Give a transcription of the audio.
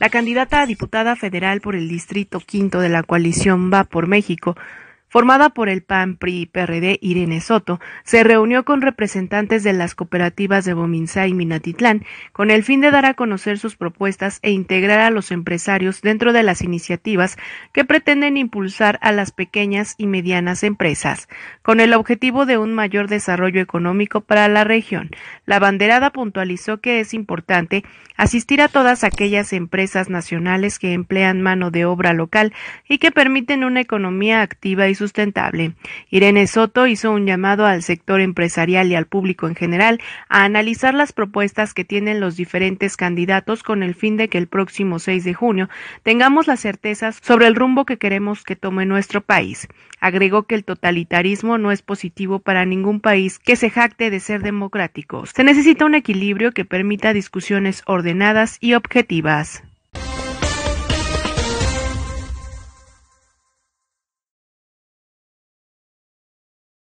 La candidata a diputada federal por el Distrito Quinto de la coalición Va por México, formada por el PAN, PRI y PRD Irene Soto, se reunió con representantes de las cooperativas de Bominsa y Minatitlán con el fin de dar a conocer sus propuestas e integrar a los empresarios dentro de las iniciativas que pretenden impulsar a las pequeñas y medianas empresas, con el objetivo de un mayor desarrollo económico para la región. La banderada puntualizó que es importante asistir a todas aquellas empresas nacionales que emplean mano de obra local y que permiten una economía activa y sustentable. Irene Soto hizo un llamado al sector empresarial y al público en general a analizar las propuestas que tienen los diferentes candidatos con el fin de que el próximo 6 de junio tengamos las certezas sobre el rumbo que queremos que tome nuestro país. Agregó que el totalitarismo no es positivo para ningún país que se jacte de ser democrático. Se necesita un equilibrio que permita discusiones ordenadas y objetivas.